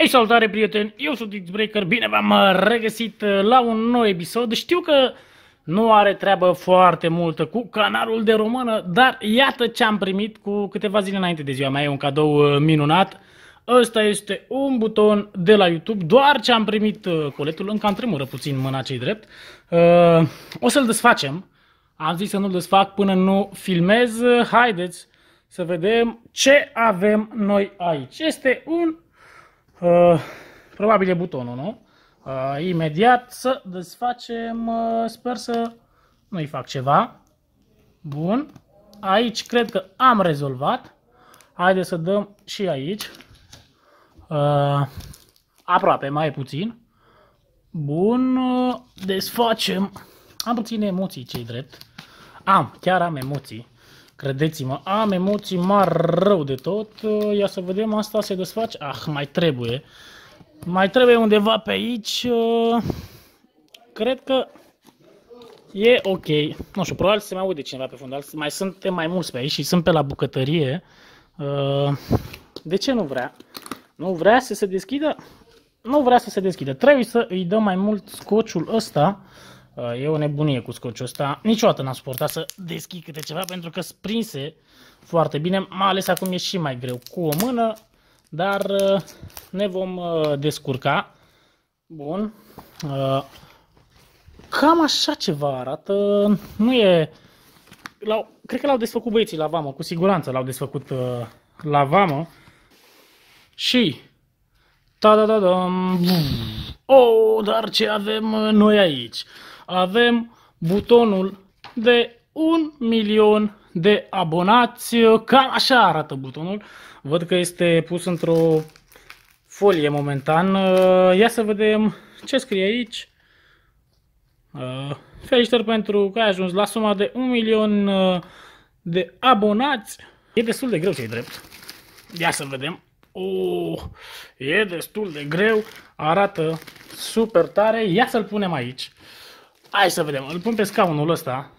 Ei, salutare, prieteni! Eu sunt Xbreaker, bine v-am uh, regăsit uh, la un nou episod. Știu că nu are treabă foarte multă cu canalul de română, dar iată ce am primit cu câteva zile înainte de ziua mea. E un cadou uh, minunat. Ăsta este un buton de la YouTube, doar ce am primit coletul, încă am tremură puțin mâna cei drept. O să-l desfacem. Am zis să nu-l desfac până nu filmez. Haideți să vedem ce avem noi aici. Este un Uh, probabil e butonul, nu? Uh, imediat să desfacem, uh, sper să nu-i fac ceva. Bun. Aici cred că am rezolvat. Haideți să dăm și aici. Uh, aproape, mai puțin. Bun, uh, desfacem. Am puține emoții, cei drept. Am, chiar am emoții. Credeți-mă, am emoții mari rău de tot. Ia să vedem, asta se desface. Ah, mai trebuie. Mai trebuie undeva pe aici. Cred că e ok. Nu știu, probabil se mai aude cineva pe fundal. Mai suntem mai mulți pe aici și sunt pe la bucătărie. Uh, de ce nu vrea? Nu vrea să se deschidă? Nu vrea să se deschidă. Trebuie să îi dăm mai mult scociul ăsta E o nebunie cu scociul ăsta. Niciodată n-am suportat să deschid câte ceva pentru că sprinse foarte bine, mai ales acum e și mai greu cu o mână, dar uh, ne vom uh, descurca. Bun. Uh, cam așa ceva arată. Nu e... cred că l-au desfăcut băieții la vamă, cu siguranță l-au desfăcut la vamă. Și... Ta da da da. Oh, dar ce avem noi aici? avem butonul de 1 milion de abonați. Cam așa arată butonul. Văd că este pus într-o folie momentan. Ia să vedem ce scrie aici. Uh, felicitări pentru că ai ajuns la suma de 1 milion uh, de abonați. E destul de greu ce drept. Ia să vedem. Oh, e destul de greu. Arată super tare. Ia să-l punem aici. Hai să vedem, îl pun pe scaunul ăsta.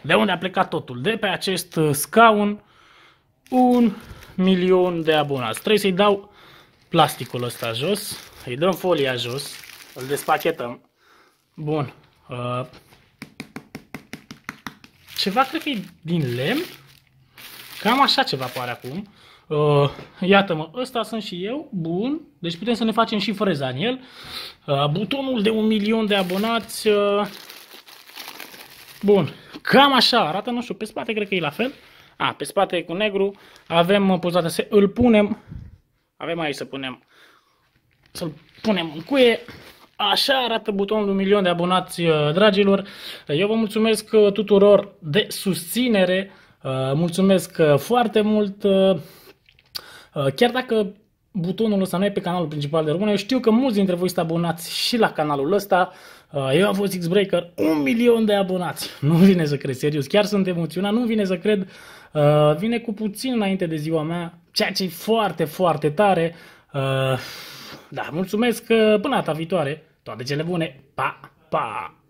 De unde a plecat totul? De pe acest uh, scaun, un milion de abonați. Trebuie să-i dau plasticul ăsta jos, îi dăm folia jos, îl despachetăm. Bun. Uh, ceva cred că e din lemn. Cam așa ceva pare acum. Uh, Iată-mă, ăsta sunt și eu, bun, deci putem să ne facem și freza în el. Uh, butonul de un milion de abonați, uh, bun, cam așa arată, nu știu, pe spate cred că e la fel. A, pe spate e cu negru, avem uh, pozată, să îl punem, avem aici să punem, să-l punem în cuie. Așa arată butonul un milion de abonați, uh, dragilor. Eu vă mulțumesc uh, tuturor de susținere. Uh, mulțumesc uh, foarte mult! Uh, chiar dacă butonul ăsta nu e pe canalul principal de română, eu știu că mulți dintre voi sunt abonați și la canalul ăsta. Eu am fost X-Breaker, un milion de abonați. Nu vine să cred, serios, chiar sunt emoționat, nu vine să cred. Vine cu puțin înainte de ziua mea, ceea ce e foarte, foarte tare. Da, mulțumesc, până data viitoare, toate cele bune, pa, pa!